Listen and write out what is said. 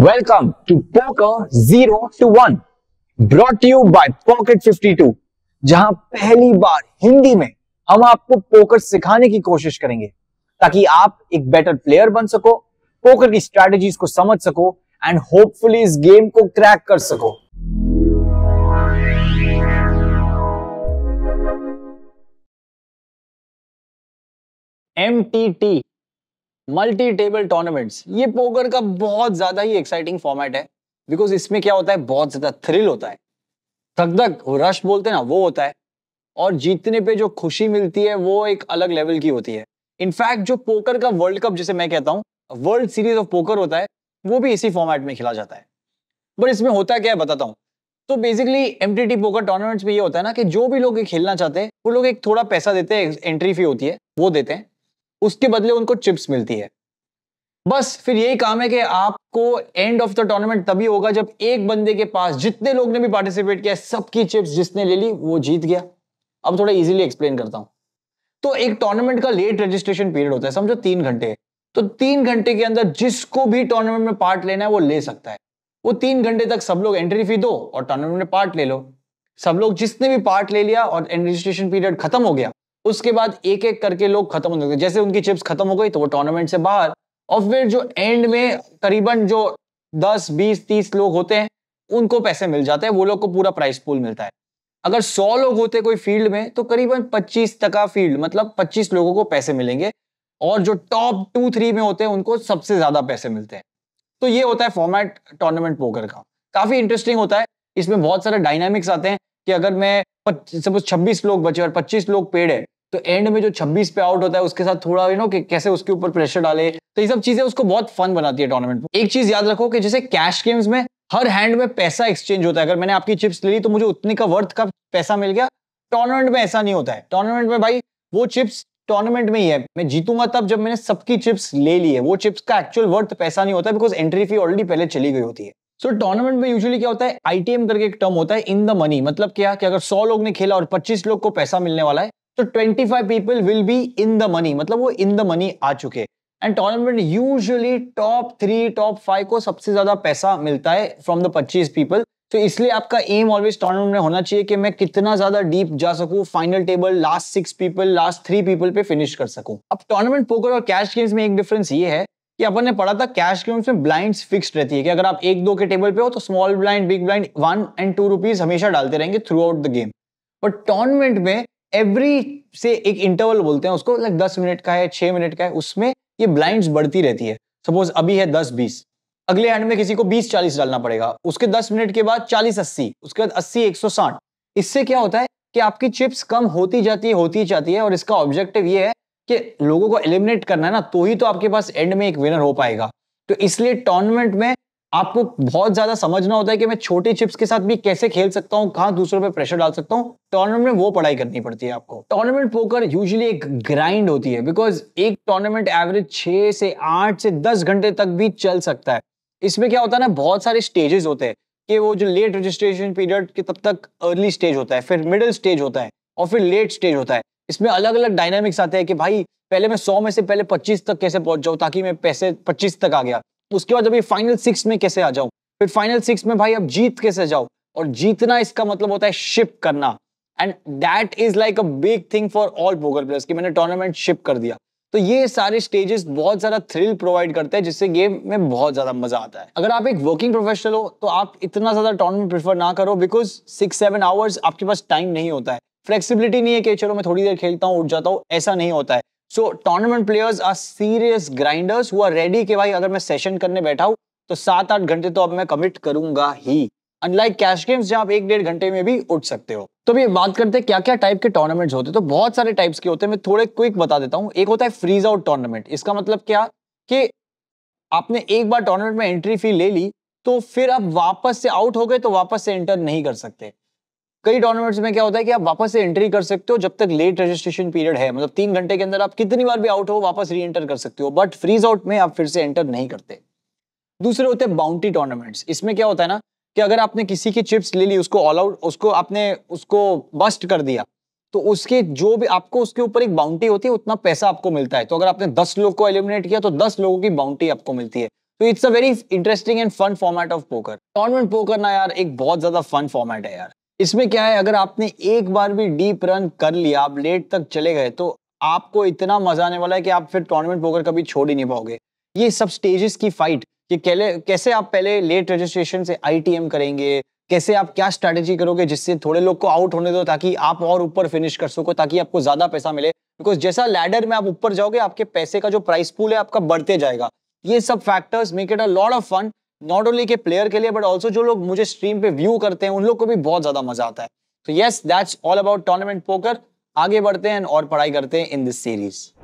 welcome to poker zero two one brought you by Pocket fifty two जहां पहली बार हिंदी में हम आपको पोकर सिखाने की कोशिश करेंगे ताकि आप एक बेटर प्लेयर बन सको पोकर की स्ट्रेटेजी को समझ सको एंड होपफुली इस गेम को क्रैक कर सको M T T multi table tournaments ये पोकर का बहुत ज़्यादा ही एक्साइटिंग फॉर्मेट है बिकॉज इसमें क्या होता है बहुत ज़्यादा थ्रिल होता है थक धक रश बोलते हैं ना वो होता है और जीतने पे जो खुशी मिलती है वो एक अलग लेवल की होती है इनफैक्ट जो पोकर का वर्ल्ड कप जिसे मैं कहता हूँ वर्ल्ड सीरीज ऑफ पोकर होता है वो भी इसी फॉर्मेट में खेला जाता है बट इसमें होता क्या है बताता हूँ तो बेसिकली एम पोकर टूर्नामेंट्स में ये होता है ना कि जो भी लोग ये खेलना चाहते हैं वो लोग एक थोड़ा पैसा देते हैं एंट्री फी होती है वो देते हैं उसके बदले उनको चिप्स मिलती है बस फिर यही काम है कि आपको एंड ऑफ द टूर्नामेंट तभी होगा जब एक बंदे के पास जितने लोग ने भी पार्टिसिपेट किया सबकी चिप्स जिसने ले ली वो जीत गया अब थोड़ा इजीली एक्सप्लेन करता हूं तो एक टूर्नामेंट का लेट रजिस्ट्रेशन पीरियड होता है समझो तीन घंटे तो तीन घंटे के अंदर जिसको भी टूर्नामेंट में पार्ट लेना है वो ले सकता है वो तीन घंटे तक सब लोग एंट्री फी दो और टूर्नामेंट में पार्ट ले लो सब लोग जिसने भी पार्ट ले लिया और रजिस्ट्रेशन पीरियड खत्म हो गया उसके बाद एक एक करके लोग खत्म हो सकते जैसे उनकी चिप्स खत्म हो गई तो वो टूर्नामेंट से बाहर और फिर जो एंड में करीबन जो दस बीस तीस लोग होते हैं उनको पैसे मिल जाते हैं वो लोग को पूरा प्राइस पूल मिलता है अगर सौ लोग होते कोई फील्ड में तो करीबन पच्चीस तका फील्ड मतलब पच्चीस लोगों को पैसे मिलेंगे और जो टॉप टू थ्री में होते हैं उनको सबसे ज्यादा पैसे मिलते हैं तो ये होता है फॉर्मेट टूर्नामेंट पोकर का काफी इंटरेस्टिंग होता है इसमें बहुत सारे डायनामिक्स आते हैं कि अगर मैं सपोज छब्बीस लोग बचे और पच्चीस लोग पेड़ है तो एंड में जो छब्बीस पे आउट होता है उसके साथ थोड़ा यू नो कि कैसे उसके ऊपर प्रेशर डाले तो ये सब चीजें उसको बहुत फन बनाती है टूर्नामेंट एक चीज याद रखो कि जैसे कैश गेम्स में हर हैंड में पैसा एक्सचेंज होता है अगर मैंने आपकी चिप्स ले ली तो मुझे उतने का वर्थ का पैसा मिल गया टूर्नामेंट में ऐसा नहीं होता है टूर्नामेंट में भाई वो चिप्स टूर्नामेंट में ही है मैं जीतूंगा तब जब मैंने सबकी चिप्स ले ली है वो चिप्स का एक्चुअल वर्थ पैसा नहीं होता बिकॉज एंट्री फी ऑलरेडी पहले चली गई होती है सो so, टूर्नामेंट में यूजुअली क्या होता है आईटीएम करके एक टर्म होता है इन द मनी मतलब क्या कि अगर 100 लोग ने खेला और 25 लोग को पैसा मिलने वाला है तो 25 people will be in the money मतलब वो इन द मनी आ चुके and tournament usually top three top five को सबसे ज्यादा पैसा मिलता है फ्रॉम द पच्चीस पीपल तो इसलिए आपका एम ऑलवेज टूर्नामेंट में होना चाहिए कि मैं कितना ज्यादा डीप जा सकूं final table last six people last three people पे फिनिश कर सकूं अब टूर्नामेंट पोकर और कैश गेम्स में एक डिफरेंस ये है कि अपन ने पढ़ा था कैश गेम्स में ब्लाइंड्स फिक्स्ड रहती है कि अगर आप एक दो के टेबल पे हो तो small blind big blind one and two rupees हमेशा डालते रहेंगे through the game but tournament में एवरी से एक इंटरवल बोलते हैं उसको लाइक दस मिनट का है छह मिनट का है उसमें ये ब्लाइंड्स बढ़ती रहती है सपोज अभी है दस बीस अगले हैंड में किसी को बीस चालीस डालना पड़ेगा उसके दस मिनट के बाद चालीस अस्सी उसके बाद अस्सी एक सौ साठ इससे क्या होता है कि आपकी चिप्स कम होती जाती है होती जाती है और इसका ऑब्जेक्टिव ये है कि लोगों को एलिमिनेट करना है ना तो ही तो आपके पास एंड में एक विनर हो पाएगा तो इसलिए टूर्नामेंट में आपको बहुत ज्यादा समझना होता है कि मैं छोटे चिप्स के साथ भी कैसे खेल सकता हूँ कहाँ दूसरों पे प्रेशर डाल सकता हूँ टूर्नामेंट में वो पढ़ाई करनी पड़ती है आपको टूर्नामेंट पोकर यूजुअली एक ग्राइंड होती है बिकॉज एक टूर्नामेंट एवरेज छह से आठ से दस घंटे तक भी चल सकता है इसमें क्या होता है ना बहुत सारे स्टेजेस होते हैं कि वो जो लेट रजिस्ट्रेशन पीरियड के तब तक अर्ली स्टेज होता है फिर मिडिल स्टेज होता है और फिर लेट स्टेज होता है इसमें अलग अलग डायनामिक्स आते हैं कि भाई पहले मैं सौ में से पहले पच्चीस तक कैसे पहुंच जाऊँ ताकि मैं पैसे पच्चीस तक आ गया उसके बाद अभी फाइनल सिक्स में कैसे आ जाऊँ फिर फाइनल सिक्स में भाई अब जीत कैसे जाओ और जीतना इसका मतलब होता है शिप करना and that is like a big thing for all poker players कि मैंने टूर्नामेंट शिप कर दिया तो ये सारे स्टेजेस बहुत ज्यादा थ्रिल प्रोवाइड करते हैं जिससे गेम में बहुत ज्यादा मजा आता है अगर आप एक वर्किंग प्रोफेशनल हो तो आप इतना ज्यादा टूर्नामेंट प्रीफर ना करो बिकॉज सिक्स सेवन आवर्स आपके पास टाइम नहीं होता है फ्लेक्सिबिलिटी नहीं है कि चलो मैं थोड़ी देर खेलता हूँ उठ जाता हूँ ऐसा नहीं होता है so tournament players are serious grinders हुआ रेडी कि भाई अगर मैं सेशन करने बैठा हूँ तो सात आठ घंटे तो अब मैं कमिट करूंगा ही अनलाइक कैश गेम्स जहाँ आप एक डेढ़ घंटे में भी उठ सकते हो तो अभी बात करते हैं क्या क्या टाइप के टूर्नामेंट्स होते हैं तो बहुत सारे टाइप्स के होते हैं मैं थोड़े क्विक बता देता हूँ एक होता है फ्रीज आउट टूर्नामेंट इसका मतलब क्या कि आपने एक बार टूर्नामेंट में एंट्री फी ले ली तो फिर आप वापस से आउट हो गए तो वापस से एंटर नहीं कर सकते कई टूर्नामेंट्स में क्या होता है कि आप वापस से एंट्री कर सकते हो जब तक लेट रजिस्ट्रेशन पीरियड है मतलब तीन घंटे के अंदर आप कितनी बार भी आउट हो वापस री एंटर कर सकते हो बट फ्रीज आउट में आप फिर से एंटर नहीं करते दूसरे होते हैं बाउंड्री टूर्नामेंट्स इसमें क्या होता है ना कि अगर आपने किसी की चिप्स ले ली उसको ऑल आउट उसको आपने उसको बस्ट कर दिया तो उसके जो भी आपको उसके ऊपर एक बाउंड्री होती है उतना पैसा आपको मिलता है तो अगर आपने दस लोग को एलिमिनेट किया तो दस लोगों की बाउंड्री आपको मिलती है तो it's a very interesting and fun format of poker tournament poker ना यार एक बहुत ज्यादा फन फॉर्मेट है यार इसमें क्या है अगर आपने एक बार भी डीप रन कर लिया आप लेट तक चले गए तो आपको इतना मजा आने वाला है कि आप फिर टूर्नामेंट पोकर कभी छोड़ ही नहीं पाओगे ये सब स्टेजेस की फाइट कि कैसे आप पहले लेट रजिस्ट्रेशन से आईटीएम करेंगे कैसे आप क्या स्ट्रेटेजी करोगे जिससे थोड़े लोग को आउट होने दो ताकि आप और ऊपर फिनिश कर सको ताकि आपको ज्यादा पैसा मिले बिकॉज जैसा लैडर में आप ऊपर जाओगे आपके पैसे का जो प्राइस पूल है आपका बढ़ते जाएगा ये सब factors make it a lot of fun not only के प्लेयर के लिए बट ऑल्सो जो लोग मुझे स्ट्रीम पे व्यू करते हैं उन लोग को भी बहुत ज्यादा मजा आता है तो yes that's all about tournament poker आगे बढ़ते हैं और पढ़ाई करते हैं इन दिस सीरीज